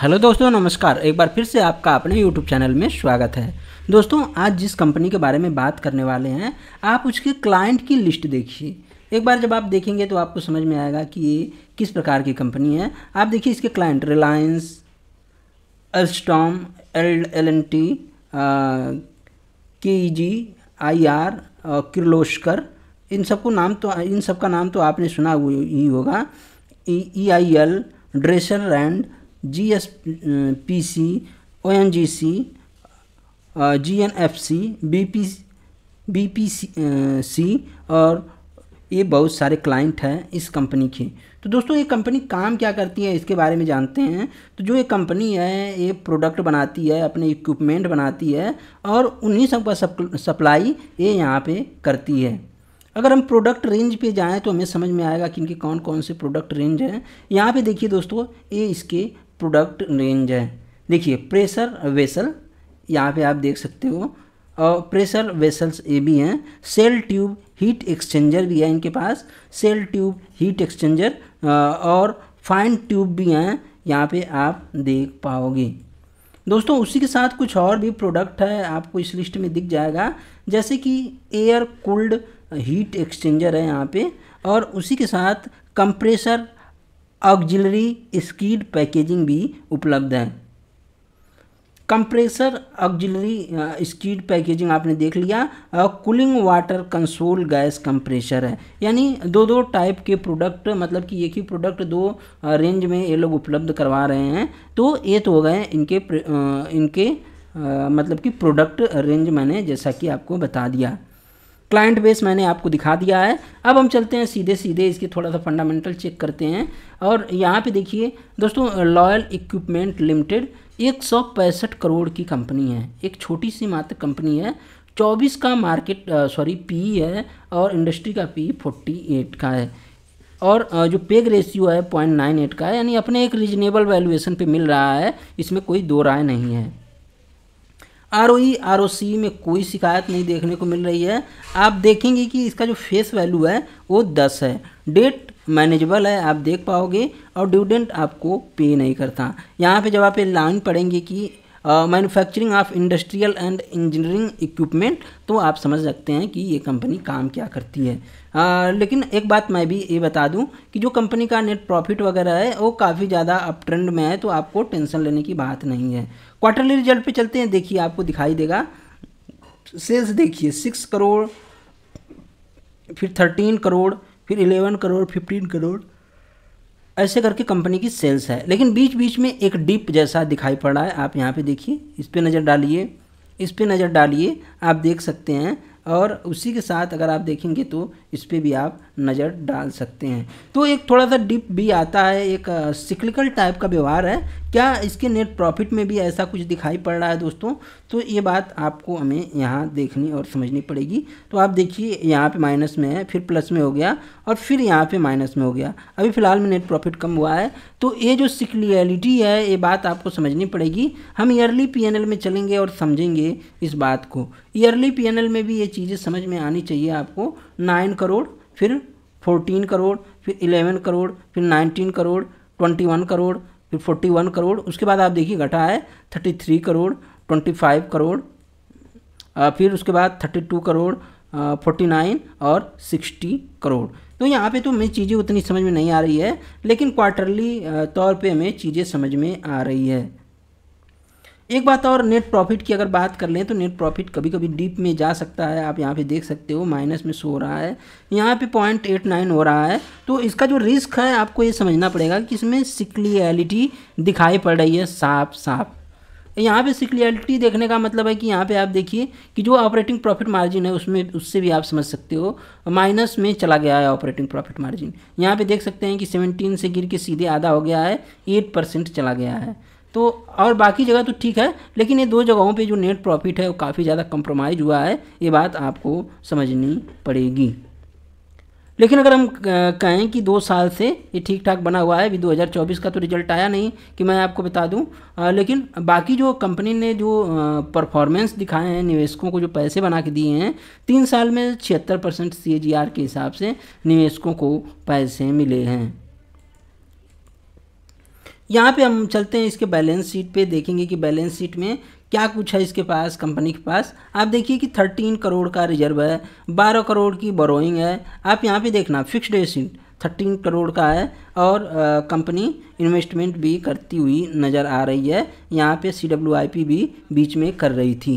hello दोस्तों नमस्कार एक बार फिर से आपका अपने यूट्यूब चैनल में स्वागत है दोस्तों आज जिस कंपनी के बारे में बात करने वाले हैं आप उसके क्लाइंट की लिस्ट देखिए एक बार जब आप देखेंगे तो आपको समझ में आएगा कि ये किस प्रकार की कंपनी है आप देखिए इसके client Reliance Alstom L L and T K G I R Kirloskar इन सबको नाम तो इन सब का नाम तो आपने सुना ही होगा E I L Dresser and G S P C O N G C G N F C B P B P C, C और ये बहुत सारे क्लाइंट हैं इस कंपनी के तो दोस्तों ये कंपनी काम क्या करती है इसके बारे में जानते हैं तो जो ये कंपनी है ये प्रोडक्ट बनाती है अपने इक्विपमेंट बनाती है और उन्हीं सब का सप्लाई ये यहाँ पे करती है अगर हम प्रोडक्ट रेंज पे जाएं तो हमें समझ में आएगा कि इनके कौन कौन से प्रोडक्ट रेंज हैं यहाँ पे देखिए दोस्तों ये इसके प्रोडक्ट रेंज है देखिए प्रेशर वेसल यहाँ पे आप देख सकते हो और प्रेशर वेसल्स ये भी हैं सेल ट्यूब हीट एक्सचेंजर भी है इनके पास सेल ट्यूब हीट एक्सचेंजर और फाइन ट्यूब भी हैं यहाँ पे आप देख पाओगे दोस्तों उसी के साथ कुछ और भी प्रोडक्ट है आपको इस लिस्ट में दिख जाएगा जैसे कि एयर कूल्ड हीट एक्सचेंजर है यहाँ पे और उसी के साथ कंप्रेसर ऑक्जिलरी स्कीड पैकेजिंग भी उपलब्ध है कंप्रेसर ऑक्जिलरी स्कीड पैकेजिंग आपने देख लिया cooling water console gas compressor है यानी दो दो टाइप के प्रोडक्ट मतलब कि एक ही प्रोडक्ट दो रेंज uh, में ये लोग उपलब्ध करवा रहे हैं तो ये तो हो गए इनके uh, इनके uh, मतलब कि प्रोडक्ट रेंज मैंने जैसा कि आपको बता दिया क्लाइंट बेस मैंने आपको दिखा दिया है अब हम चलते हैं सीधे सीधे इसके थोड़ा सा फंडामेंटल चेक करते हैं और यहाँ पे देखिए दोस्तों लॉयल इक्विपमेंट लिमिटेड एक सौ पैंसठ करोड़ की कंपनी है एक छोटी सी मात्र कंपनी है चौबीस का मार्केट सॉरी पी है और इंडस्ट्री का पी फोर्टी एट का है और जो पेग रेशियो है पॉइंट नाइन एट का है यानी अपने एक रीजनेबल वैल्यूएशन पर मिल रहा है इसमें कोई दो राय नहीं है आर ओ आर ओ सी में कोई शिकायत नहीं देखने को मिल रही है आप देखेंगे कि इसका जो फेस वैल्यू है वो दस है डेट मैनेजेबल है आप देख पाओगे और डिविडेंट आपको पे नहीं करता यहाँ पे जब आप लाइन पढ़ेंगे कि manufacturing of industrial and engineering equipment तो आप समझ सकते हैं कि ये कंपनी काम क्या करती है uh, लेकिन एक बात मैं भी ये बता दूं कि जो कंपनी का नेट प्रॉफिट वगैरह है वो काफ़ी ज़्यादा अप ट्रेंड में है तो आपको टेंशन लेने की बात नहीं है क्वार्टरली रिजल्ट पे चलते हैं देखिए आपको दिखाई देगा सेल्स देखिए सिक्स करोड़ फिर थर्टीन करोड़ फिर इलेवन करोड़ फिफ्टीन करोड़ ऐसे करके कंपनी की सेल्स है लेकिन बीच बीच में एक डिप जैसा दिखाई पड़ रहा है आप यहाँ पे देखिए इस पर नज़र डालिए इस पर नज़र डालिए आप देख सकते हैं और उसी के साथ अगर आप देखेंगे तो इस पर भी आप नज़र डाल सकते हैं तो एक थोड़ा सा डिप भी आता है एक सिक्लिकल टाइप का व्यवहार है क्या इसके नेट प्रॉफिट में भी ऐसा कुछ दिखाई पड़ रहा है दोस्तों तो ये बात आपको हमें यहाँ देखनी और समझनी पड़ेगी तो आप देखिए यहाँ पे माइनस में है फिर प्लस में हो गया और फिर यहाँ पे माइनस में हो गया अभी फ़िलहाल में नेट प्रॉफिट कम हुआ है तो ये जो सिक्लियलिटी है ये बात आपको समझनी पड़ेगी हम ईयरली पी में चलेंगे और समझेंगे इस बात को ईयरली पी में भी ये चीज़ें समझ में आनी चाहिए आपको नाइन करोड़ फिर फोर्टीन करोड़ फिर इलेवन करोड़ फिर nineteen crore twenty one crore फिर फोर्टी वन करोड़ उसके बाद आप देखिए घटा है thirty three crore twenty five crore फिर उसके बाद thirty two crore forty nine और सिक्सटी करोड़ तो यहाँ पे तो हमें चीज़ें उतनी समझ में नहीं आ रही है लेकिन क्वार्टरली तौर पे हमें चीज़ें समझ में आ रही है एक बात और नेट प्रॉफिट की अगर बात कर लें तो नेट प्रॉफिट कभी कभी डीप में जा सकता है आप यहाँ पे देख सकते हो माइनस में सो रहा है यहाँ पे पॉइंट एट नाइन हो रहा है तो इसका जो रिस्क है आपको ये समझना पड़ेगा कि इसमें सिक्लियलिटी दिखाई पड़ रही है साफ साफ यहाँ पे सिक्लियलिटी देखने का मतलब है कि यहाँ पे आप देखिए कि जो ऑपरेटिंग प्रॉफिट मार्जिन है उसमें उससे भी आप समझ सकते हो माइनस में चला गया है ऑपरेटिंग प्रॉफिट मार्जिन यहाँ पे देख सकते हैं कि 17 से गिर के सीधे आधा हो गया है 8 परसेंट चला गया है तो और बाकी जगह तो ठीक है लेकिन ये दो जगहों पे जो नेट प्रॉफिट है वो काफ़ी ज़्यादा कंप्रोमाइज़ हुआ है ये बात आपको समझनी पड़ेगी लेकिन अगर हम कहें कि दो साल से ये ठीक ठाक बना हुआ है अभी 2024 का तो रिजल्ट आया नहीं कि मैं आपको बता दूं आ, लेकिन बाकी जो कंपनी ने जो परफॉर्मेंस दिखाए हैं निवेशकों को जो पैसे बना के दिए हैं तीन साल में छिहत्तर परसेंट सी के हिसाब से निवेशकों को पैसे मिले हैं यहाँ पे हम चलते हैं इसके बैलेंस शीट पे देखेंगे कि बैलेंस शीट में क्या कुछ है इसके पास कंपनी के पास आप देखिए कि थर्टीन करोड़ का रिजर्व है बारह करोड़ की बोरोइंग है आप यहाँ पे देखना फिक्स्ड एसिट थर्टीन करोड़ का है और कंपनी इन्वेस्टमेंट भी करती हुई नज़र आ रही है यहाँ पे सी भी बीच में कर रही थी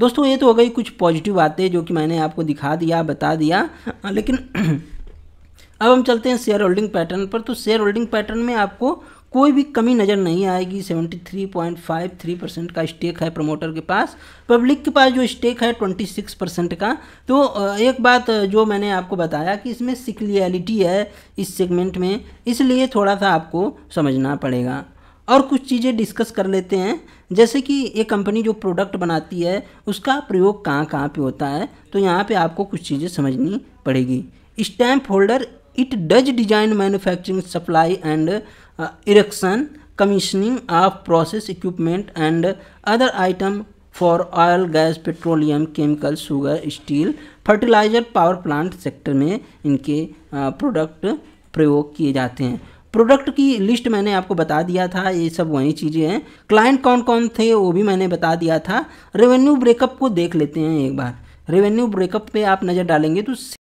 दोस्तों ये तो हो गई कुछ पॉजिटिव बातें जो कि मैंने आपको दिखा दिया बता दिया लेकिन अब हम चलते हैं शेयर होल्डिंग पैटर्न पर तो शेयर होल्डिंग पैटर्न में आपको कोई भी कमी नज़र नहीं आएगी 73.53 परसेंट का स्टेक है प्रमोटर के पास पब्लिक के पास जो स्टेक है 26 परसेंट का तो एक बात जो मैंने आपको बताया कि इसमें सिक्लियलिटी है इस सेगमेंट में इसलिए थोड़ा सा आपको समझना पड़ेगा और कुछ चीज़ें डिस्कस कर लेते हैं जैसे कि ये कंपनी जो प्रोडक्ट बनाती है उसका प्रयोग कहाँ कहाँ पर होता है तो यहाँ पर आपको कुछ चीज़ें समझनी पड़ेगी stamp holder it does design manufacturing supply and erection commissioning of process equipment and other item for oil gas petroleum chemical sugar steel fertiliser power plant sector में इनके प्रोडक्ट uh, प्रयोग किए जाते हैं प्रोडक्ट की लिस्ट मैंने आपको बता दिया था ये सब वही चीज़ें हैं क्लाइंट कौन कौन थे वो भी मैंने बता दिया था रेवेन्यू ब्रेकअप को देख लेते हैं एक बार रेवेन्यू ब्रेकअप पे आप नज़र डालेंगे तो